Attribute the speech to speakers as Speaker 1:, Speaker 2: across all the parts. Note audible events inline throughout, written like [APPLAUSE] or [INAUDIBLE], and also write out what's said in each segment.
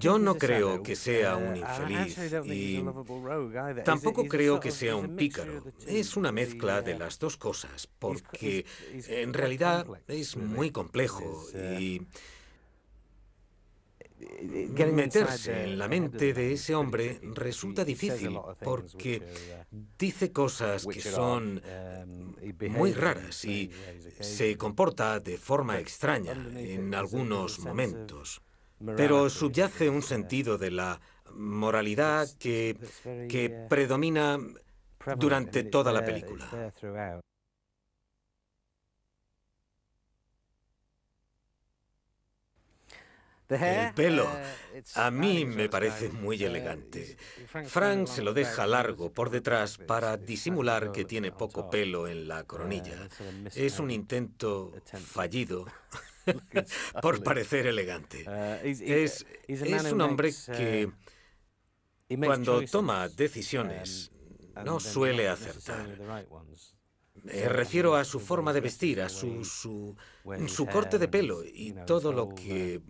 Speaker 1: Yo no creo que sea un uh, infeliz y tampoco creo que sea un pícaro. Es una mezcla de uh, las dos cosas, porque en realidad es muy complejo uh, y meterse en la mente de ese hombre resulta difícil porque dice cosas que son um, muy raras y se comporta de forma extraña en algunos momentos pero subyace un sentido de la moralidad que, uh, predomina durante toda la película. El pelo uh, a mí me parece muy uh, elegante. Frank se lo deja largo por detrás para disimular que tiene poco pelo en la coronilla. Es un intento fallido [LAUGHS] [LAUGHS] [LAUGHS] por parecer elegante. Ah, es, eh, un hombre eh, que cuando toma decisiones no suele acertar.
Speaker 2: Me refiero a su forma de vestir, a su,
Speaker 1: mm, su corte de pelo y todo lo que...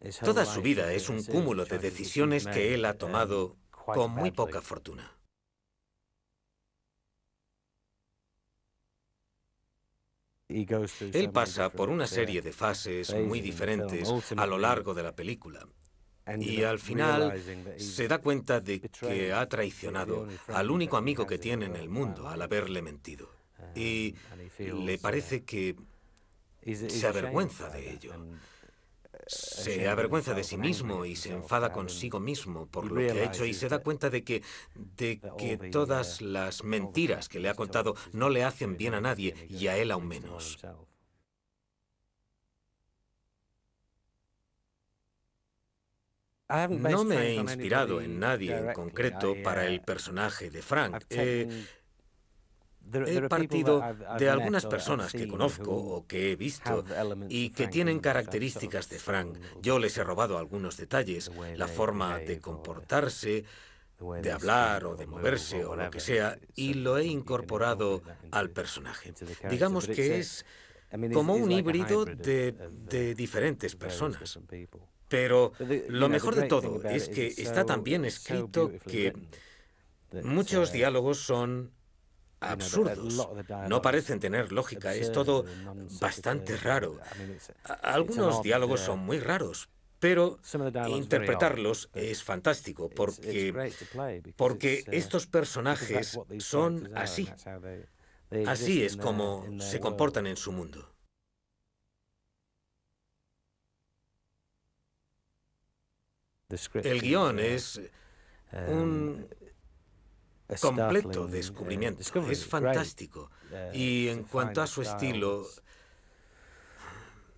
Speaker 1: Uh, toda su vida es un cúmulo de decisiones que él ha tomado con muy poca fortuna. Él pasa por una serie de fases muy diferentes a lo largo de la película. Y al final se da cuenta de que ha traicionado al único amigo que tiene en el mundo al haberle mentido. Um, y le uh, parece que se avergüenza de ello. Se avergüenza de sí mismo y se enfada consigo mismo por lo que ha hecho y se da cuenta de que, de que todas las mentiras que le ha contado no le hacen bien a nadie y a él aún menos. No me he inspirado en nadie en concreto para uh, el personaje de Frank.
Speaker 2: He partido de algunas personas que conozco
Speaker 1: o que he visto y que tienen características de Frank. Yo les he robado algunos detalles, la forma de comportarse, de hablar o de moverse o lo que sea, y lo he incorporado al personaje. Digamos que es como un híbrido de, diferentes personas. Pero lo mejor de todo es que está tan bien escrito que muchos uh, diálogos son absurdos. No parecen tener lógica, es todo bastante raro. Algunos diálogos uh, son muy raros, pero interpretarlos es fantástico porque, porque uh, estos personajes son así. Así es como se comportan en su mundo. El guión uh, es um, un completo eh, descubrimiento. Es fantástico. Y en cuanto a su estilo,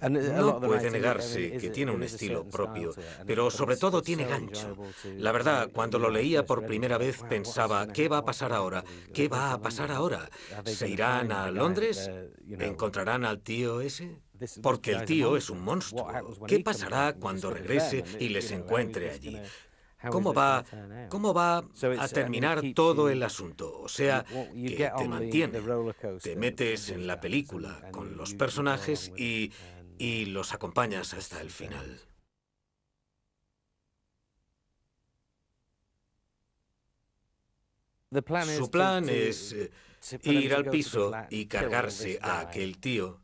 Speaker 1: no puede negarse que tiene un estilo propio, pero sobre todo tiene gancho. La verdad, cuando lo leía por primera vez pensaba, ¿qué va a pasar ahora? ¿Qué va a pasar ahora? ¿Se irán a Londres? Uh, ¿Encontrarán al tío ese? Porque el tío es un monstruo. ¿Qué pasará cuando regrese y les encuentre allí? ¿Cómo va, ¿Cómo va a uh, terminar todo el asunto? O sea, que te mantiene, te metes en la película con los personajes y, y los acompañas hasta el final. Su plan es eh, ir al piso y cargarse a aquel tío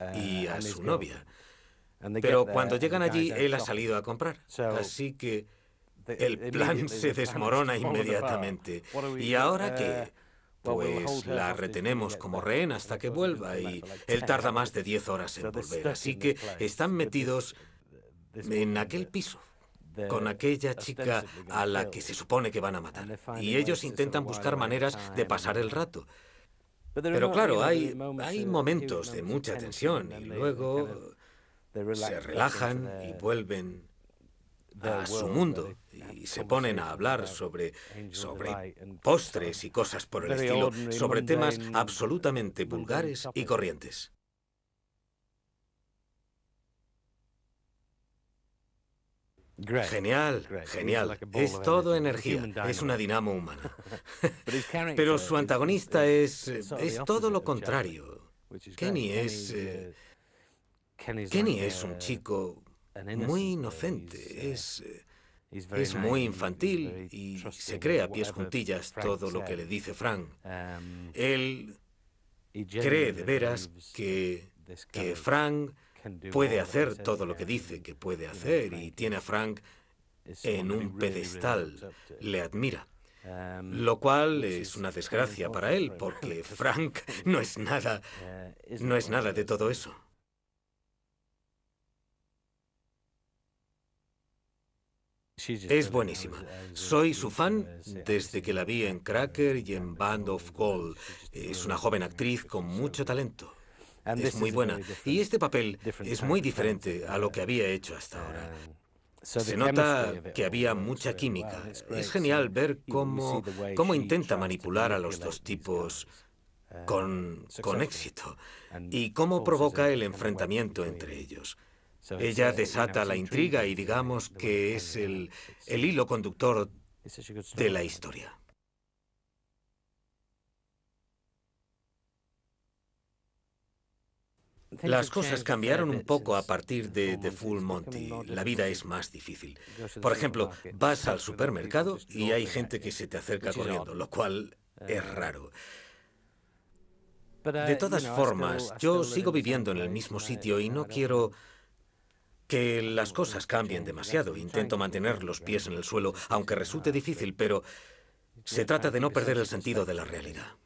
Speaker 1: uh, y a su novia. Pero cuando llegan allí, él ha salido a comprar. Así que... El plan se desmorona inmediatamente. ¿Y ahora eh, qué? Pues la retenemos como rehén hasta que vuelva y él tarda más de 10 horas en volver. Así que están metidos en aquel piso con aquella chica a la que se supone que van a matar. Y ellos intentan buscar maneras de pasar el rato. Pero claro, hay, hay momentos de mucha tensión y luego se relajan y vuelven
Speaker 2: a su mundo
Speaker 1: y se ponen a hablar sobre, sobre postres y cosas por el estilo, sobre temas absolutamente vulgares y corrientes. Genial, genial. Es todo energía. Es una dinamo humana. [LAUGHS] [LAUGHS] Pero su antagonista es, es todo lo contrario. Kenny es... Kenny eh, uh, es un chico muy inocente, es, eh, muy infantil y se cree a pies juntillas todo lo que le dice Frank. Um, él cree de veras que, que Frank puede hacer todo lo que dice que puede hacer y tiene a Frank en un pedestal, le admira. Um, lo cual es una desgracia para él, porque [LAUGHS] Frank no es nada, uh, no es nada de todo eso. Es buenísima. Soy su fan desde que la vi en Cracker y en Band of Gold. Es una joven actriz con mucho talento.
Speaker 2: Es muy buena.
Speaker 1: Y este papel es muy diferente a lo que había hecho hasta ahora. Um, Se nota que había mucha química. Es genial ver cómo, intenta manipular a los dos tipos um, con éxito y cómo provoca el enfrentamiento entre ellos. Ella desata la intriga y digamos que es el, hilo conductor de la historia.
Speaker 2: Las cosas cambiaron un
Speaker 1: poco a partir de The Full Monty. La vida es más difícil. Por ejemplo, vas al supermercado y hay gente que se te acerca corriendo, lo cual es um, raro. De uh, todas formas, yo sigo viviendo en el mismo sitio y no quiero que las cosas cambien demasiado. Intento mantener los pies en el suelo, aunque resulte difícil, pero se trata de no perder el sentido de la realidad.